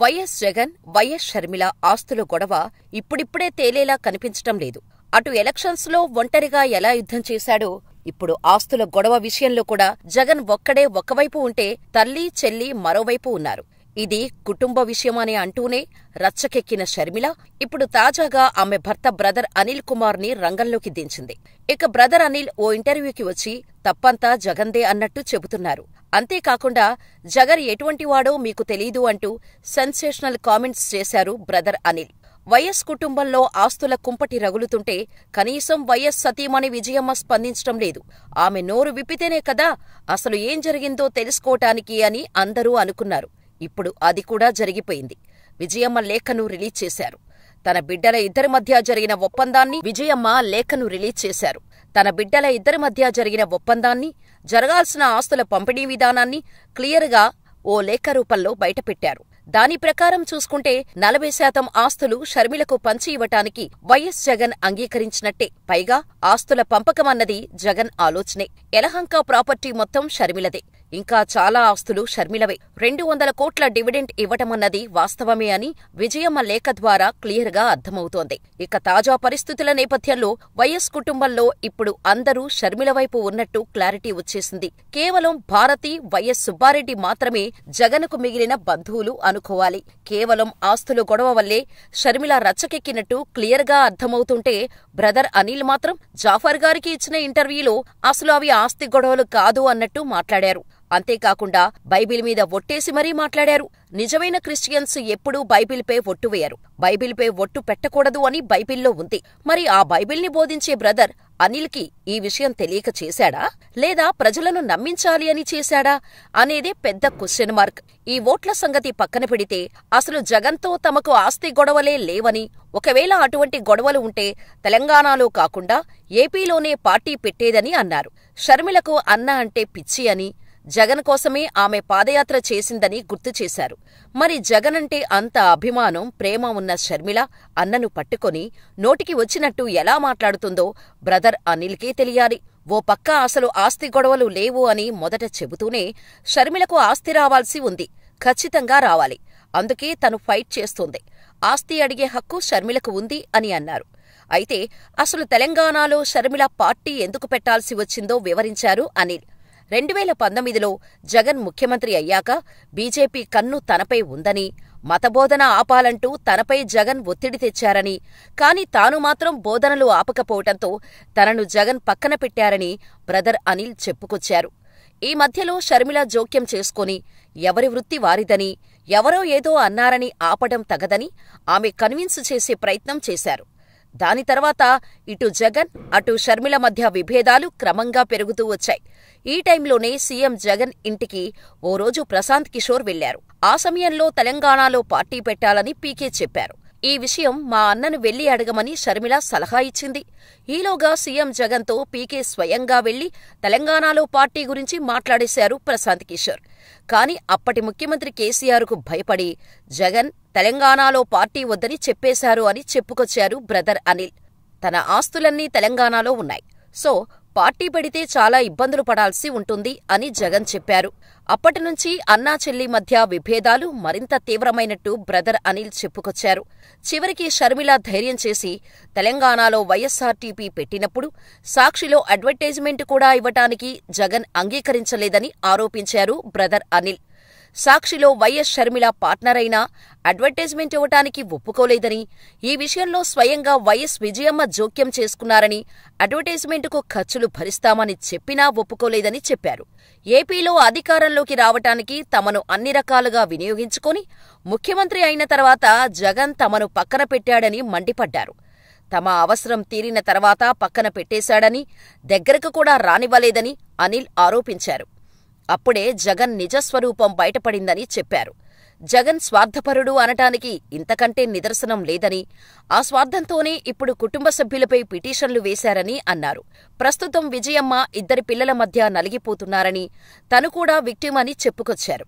YS Jagan YS Sharmila ఆస్తుల గొడవ ఇప్పుడిప్పుడే తేలేలా కనిపించటం లేదు అటు ఎలక్షన్స్లో ఒంటరిగా ఎలా యుద్ధం చేశాడో ఇప్పుడు ఆస్తుల గొడవ విషయంలో కూడా జగన్ ఒక్కడే ఒకవైపు ఉంటే తల్లి చెల్లి మరోవైపు ఉన్నారు ఇది కుటుంబ విషయమని అంటూనే రచ్చకెక్కిన షర్మిల ఇప్పుడు తాజాగా ఆమె భర్త బ్రదర్ అనిల్ కుమార్ ని రంగంలోకి దించింది ఇక బ్రదర్ అనిల్ ఓ ఇంటర్వ్యూకి వచ్చి తప్పంతా జగందే అన్నట్టు చెబుతున్నారు అంతేకాకుండా జగన్ ఎటువంటివాడో మీకు తెలీదు అంటూ సెన్సేషనల్ కామెంట్స్ చేశారు బ్రదర్ అనిల్ వైఎస్ కుటుంబంలో ఆస్తుల కుంపటి రగులుతుంటే కనీసం వైఎస్ సతీమణి విజయమ్మ స్పందించడం లేదు ఆమె నోరు విప్పితేనే కదా అసలు ఏం జరిగిందో తెలుసుకోటానికి అని అందరూ అనుకున్నారు ఇప్పుడు అది కూడా జరిగిపోయింది విజయమ్మ లేఖను రిలీజ్ చేశారు తన బిడ్డల ఇద్దరి మధ్య జరిగిన ఒప్పందాన్ని విజయమ్మ లేఖను రిలీజ్ చేశారు తన బిడ్డల ఇద్దరి మధ్య జరిగిన ఒప్పందాన్ని జరగాల్సిన ఆస్తుల పంపిణీ విధానాన్ని క్లియర్గా ఓ లేఖ రూపంలో బయటపెట్టారు దాని ప్రకారం చూసుకుంటే నలభై శాతం ఆస్తులు షర్మిలకు పంచి ఇవ్వటానికి వైఎస్ జగన్ అంగీకరించినట్టే పైగా ఆస్తుల పంపకమన్నది జగన్ ఆలోచనే ఎలహంక ప్రాపర్టీ మొత్తం షర్మిలదే ఇంకా చాలా ఆస్తులు షర్మిలవే రెండు వందల కోట్ల డివిడెండ్ ఇవ్వటమన్నది వాస్తవమే అని విజయమ్మ లేఖ ద్వారా క్లియర్గా అర్థమవుతోంది ఇక తాజా పరిస్థితుల నేపథ్యంలో వైఎస్ కుటుంబంలో ఇప్పుడు అందరూ షర్మిల వైపు ఉన్నట్టు క్లారిటీ వచ్చేసింది కేవలం భారతి వైఎస్ సుబ్బారెడ్డి మాత్రమే జగన్కు మిగిలిన బంధువులు అనుకోవాలి కేవలం ఆస్తులు గొడవ వల్లే షర్మిల రచ్చకెక్కినట్టు క్లియర్గా అర్థమవుతుంటే బ్రదర్ అనిల్ మాత్రం జాఫర్ గారికి ఇచ్చిన ఇంటర్వ్యూలో అసలు అవి ఆస్తి గొడవలు కాదు అన్నట్టు మాట్లాడారు అంతేకాకుండా బైబిల్ మీద ఒట్టేసి మరీ మాట్లాడారు నిజమైన క్రిస్టియన్స్ ఎప్పుడూ బైబిల్పై ఒట్టు వేయరు బైబిల్పై ఒట్టు పెట్టకూడదు అని బైబిల్లో ఉంది మరి ఆ బైబిల్ని బోధించే బ్రదర్ అనిల్కి ఈ విషయం తెలియక చేశాడా లేదా ప్రజలను నమ్మించాలి అని చేశాడా అనేదే పెద్ద క్వశ్చన్ మార్క్ ఈ ఓట్ల సంగతి పక్కన పెడితే అసలు జగన్తో తమకు ఆస్తి గొడవలే లేవని ఒకవేళ అటువంటి గొడవలు ఉంటే తెలంగాణలో కాకుండా ఏపీలోనే పార్టీ పెట్టేదని అన్నారు షర్మిలకు అన్న అంటే పిచ్చి అని జగన్ కోసమే ఆమె పాదయాత్ర చేసిందని గుర్తు చేశారు మరి జగన్ అంటే అంత అభిమానం ప్రేమ ఉన్న షర్మిల అన్నను పట్టుకొని నోటికి వచ్చినట్టు ఎలా మాట్లాడుతుందో బ్రదర్ అనిల్కే తెలియాలి ఓ పక్క అసలు ఆస్తి గొడవలు లేవు అని మొదట చెబుతూనే షర్మిలకు ఆస్తి రావాల్సి ఉంది ఖచ్చితంగా రావాలి అందుకే తను ఫైట్ చేస్తోంది ఆస్తి అడిగే హక్కు షర్మిలకు ఉంది అని అన్నారు అయితే అసలు తెలంగాణలో షర్మిల పార్టీ ఎందుకు పెట్టాల్సి వచ్చిందో వివరించారు అనిల్ రెండు వేల పంతొమ్మిదిలో జగన్ ముఖ్యమంత్రి అయ్యాక బీజేపీ కన్ను తనపై ఉందని మతబోధన ఆపాలంటూ తనపై జగన్ ఒత్తిడి తెచ్చారని కాని తాను మాత్రం బోధనలు ఆపకపోవటంతో తనను జగన్ పక్కన పెట్టారని బ్రదర్ అనిల్ చెప్పుకొచ్చారు ఈ మధ్యలో షర్మిల జోక్యం చేసుకుని ఎవరి వృత్తి వారిదని ఎవరో ఏదో అన్నారని ఆపడం తగదని ఆమె కన్విన్స్ చేసే ప్రయత్నం చేశారు దాని తర్వాత ఇటు జగన్ అటు షర్మిల మధ్య విభేదాలు క్రమంగా పెరుగుతూ వచ్చాయి ఈ టైంలోనే సీఎం జగన్ ఇంటికి ఓ రోజు ప్రశాంత్ కిషోర్ వెళ్లారు ఆ సమయంలో తెలంగాణలో పార్టీ పెట్టాలని పీకే చెప్పారు ఈ విషయం మా అన్నను వెళ్లి అడగమని షర్మిల సలహా ఇచ్చింది ఈలోగా సీఎం జగన్తో పీకే స్వయంగా వెళ్లి తెలంగాణలో పార్టీ గురించి మాట్లాడేశారు ప్రశాంత్ కిషోర్ కాని అప్పటి ముఖ్యమంత్రి కేసీఆర్కు భయపడి జగన్ తెలంగాణలో పార్టీ వద్దని చెప్పేశారు అని చెప్పుకొచ్చారు బ్రదర్ అనిల్ తన ఆస్తులన్నీ తెలంగాణలో ఉన్నాయి సో పార్టీ పెడితే చాలా ఇబ్బందులు పడాల్సి ఉంటుంది అని జగన్ చెప్పారు అప్పటి నుంచి అన్నా చెల్లి మధ్య విభేదాలు మరింత తీవ్రమైనట్టు బ్రదర్ అనిల్ చెప్పుకొచ్చారు చివరికి షర్మిల ధైర్యం చేసి తెలంగాణలో వైఎస్సార్టీపీ పెట్టినప్పుడు సాక్షిలో అడ్వర్టైజ్మెంట్ కూడా ఇవ్వటానికి జగన్ అంగీకరించలేదని ఆరోపించారు బ్రదర్ అనిల్ సాక్షిలో వైఎస్ షర్మిల పార్ట్నర్ అయినా అడ్వర్టైజ్మెంట్ ఇవ్వటానికి ఒప్పుకోలేదని ఈ విషయంలో స్వయంగా వైఎస్ విజయమ్మ జోక్యం చేసుకున్నారని అడ్వర్టైజ్మెంటుకు ఖర్చులు భరిస్తామని చెప్పినా ఒప్పుకోలేదని చెప్పారు ఏపీలో అధికారంలోకి రావటానికి తమను అన్ని రకాలుగా వినియోగించుకుని ముఖ్యమంత్రి అయిన తర్వాత జగన్ తమను పక్కన పెట్టాడని మండిపడ్డారు తమ అవసరం తీరిన తర్వాత పక్కన పెట్టేశాడని దగ్గరకు కూడా రానివ్వలేదని అనిల్ ఆరోపించారు అప్పుడే జగన్ నిజస్వరూపం బయటపడిందని చెప్పారు జగన్ స్వార్థపరుడు అనటానికి ఇంతకంటే నిదర్శనం లేదని ఆ స్వార్థంతోనే ఇప్పుడు కుటుంబ సభ్యులపై పిటిషన్లు వేశారని అన్నారు ప్రస్తుతం విజయమ్మ ఇద్దరి పిల్లల మధ్య నలిగిపోతున్నారని తను కూడా విక్టిమని అని చెప్పుకొచ్చారు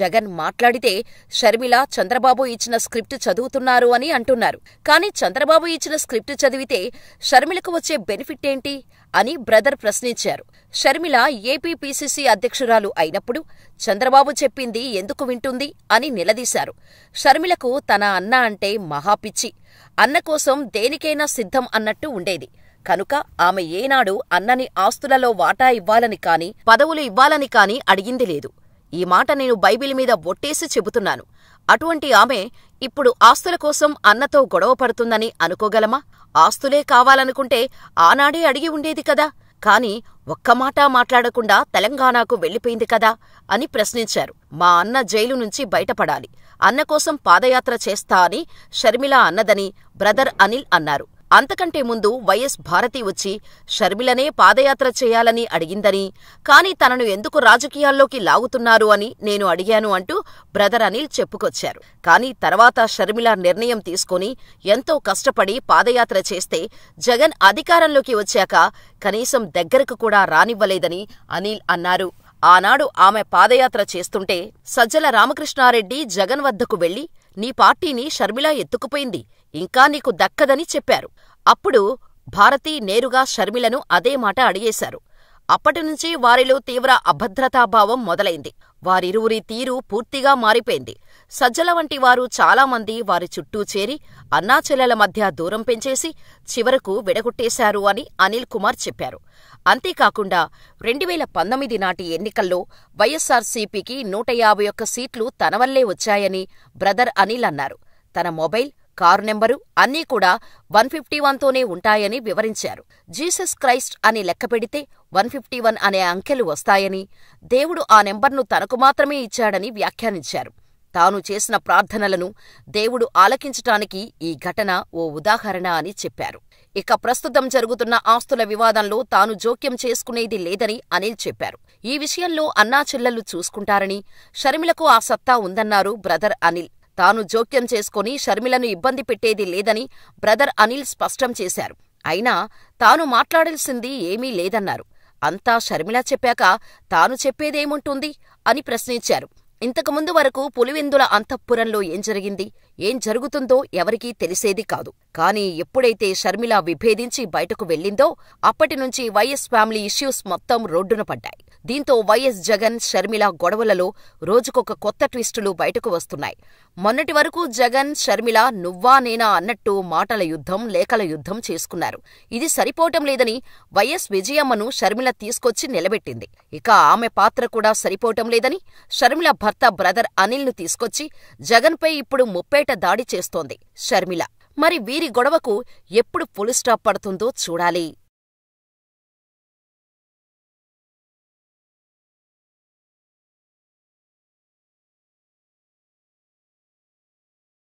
జగన్ మాట్లాడితే షర్మిల చంద్రబాబు ఇచ్చిన స్క్రిప్ట్ చదువుతున్నారు అని అంటున్నారు కాని చంద్రబాబు ఇచ్చిన స్క్రిప్ట్ చదివితే షర్మిలకు వచ్చే బెనిఫిట్ ఏంటి అని బ్రదర్ ప్రశ్నించారు షర్మిల ఏపీపీసీసీ అధ్యక్షురాలు అయినప్పుడు చంద్రబాబు చెప్పింది ఎందుకు వింటుంది అని నిలదీశారు షర్మిలకు తన అన్న అంటే మహాపిచ్చి అన్న కోసం దేనికైనా సిద్ధం అన్నట్టు ఉండేది కనుక ఆమె ఏనాడు అన్నని ఆస్తులలో వాటా ఇవ్వాలని కాని పదవులు ఇవ్వాలని కాని అడిగింది లేదు ఈ మాట నేను బైబిల్ మీద ఒట్టేసి చెబుతున్నాను అటువంటి ఆమె ఇప్పుడు ఆస్తుల కోసం అన్నతో గొడవ పడుతుందని అనుకోగలమా ఆస్తులే కావాలనుకుంటే ఆనాడే అడిగి ఉండేది కదా కాని ఒక్క మాట మాట్లాడకుండా తెలంగాణకు వెళ్లిపోయింది కదా అని ప్రశ్నించారు మా అన్న జైలు నుంచి బయటపడాలి అన్న కోసం పాదయాత్ర చేస్తా అని షర్మిల అన్నదని బ్రదర్ అనిల్ అన్నారు అంతకంటే ముందు వైఎస్ భారతి వచ్చి షర్మిలనే పాదయాత్ర చేయాలని అడిగిందని కాని తనను ఎందుకు రాజకీయాల్లోకి లాగుతున్నారు అని నేను అడిగాను అంటూ బ్రదర్ అనిల్ చెప్పుకొచ్చారు కాని తర్వాత షర్మిల నిర్ణయం తీసుకుని ఎంతో కష్టపడి పాదయాత్ర చేస్తే జగన్ అధికారంలోకి వచ్చాక కనీసం దగ్గరకు కూడా రానివ్వలేదని అనిల్ అన్నారు ఆనాడు ఆమె పాదయాత్ర చేస్తుంటే సజ్జల రామకృష్ణారెడ్డి జగన్ వద్దకు వెళ్లి నీ పార్టీని షర్మిల ఎత్తుకుపోయింది ఇంకా నీకు దక్కదని చెప్పారు అప్పుడు భారతి నేరుగా షర్మిలను అదే మాట అడిగేశారు అప్పటినుంచి వారిలో తీవ్ర అభద్రతాభావం మొదలైంది వారిరువురి తీరు పూర్తిగా మారిపోయింది సజ్జల వంటి వారు చాలామంది వారి చుట్టూ చేరి అన్నాచెల్లెల మధ్య దూరం పెంచేసి చివరకు విడగొట్టేశారు అని అనిల్ కుమార్ చెప్పారు అంతేకాకుండా రెండువేల పంతొమ్మిది నాటి ఎన్నికల్లో వైఎస్సార్సీపీకి నూట యాభై ఒక్క సీట్లు తనవల్లే వచ్చాయని బ్రదర్ అనిల్ అన్నారు తన మొబైల్ కారు నెంబరు అన్నీ కూడా వన్ ఫిఫ్టీ వన్తోనే ఉంటాయని వివరించారు జీసస్ క్రైస్ట్ అని లెక్కపెడితే వన్ ఫిఫ్టీ వన్ అనే అంకెలు వస్తాయని దేవుడు ఆ నెంబర్ను తనకు మాత్రమే ఇచ్చాడని వ్యాఖ్యానించారు తాను చేసిన ప్రార్థనలను దేవుడు ఆలకించటానికి ఈ ఘటన ఓ ఉదాహరణ అని చెప్పారు ఇక ప్రస్తుతం జరుగుతున్న ఆస్తుల వివాదంలో తాను జోక్యం చేసుకునేది లేదని అనిల్ చెప్పారు ఈ విషయంలో అన్నా చెల్లెళ్లు చూసుకుంటారని షర్మిలకు ఆ సత్తా ఉందన్నారు బ్రదర్ అనిల్ తాను జోక్యం చేసుకుని షర్మిలను ఇబ్బంది పెట్టేది లేదని బ్రదర్ అనిల్ స్పష్టం చేశారు అయినా తాను మాట్లాడాల్సింది ఏమీ లేదన్నారు అంతా షర్మిల చెప్పాక తాను చెప్పేదేముంటుంది అని ప్రశ్నించారు ఇంతకుముందు వరకు పులివెందుల అంతఃపురంలో ఏం జరిగింది ఏం జరుగుతుందో ఎవరికీ తెలిసేది కాదు కాని ఎప్పుడైతే షర్మిల విభేదించి బయటకు వెళ్ళిందో అప్పటినుంచి వైఎస్ ఫ్యామిలీ ఇష్యూస్ మొత్తం రోడ్డున పడ్డాయి దీంతో వైఎస్ జగన్ షర్మిల గొడవలలో రోజుకొక కొత్త ట్విస్టులు బయటకు వస్తున్నాయి మొన్నటి వరకు జగన్ షర్మిల నువ్వా నేనా అన్నట్టు మాటల యుద్ధం లేఖల యుద్ధం చేసుకున్నారు ఇది సరిపోవటం లేదని వైఎస్ విజయమ్మను షర్మిల తీసుకొచ్చి నిలబెట్టింది ఇక ఆమె పాత్ర కూడా సరిపోవటం లేదని షర్మిల భర్త బ్రదర్ అనిల్ను తీసుకొచ్చి జగన్పై ఇప్పుడు ముప్పేట దాడి చేస్తోంది షర్మిల మరి వీరి గొడవకు ఎప్పుడు ఫుల్ స్టాప్ పడుతుందో చూడాలి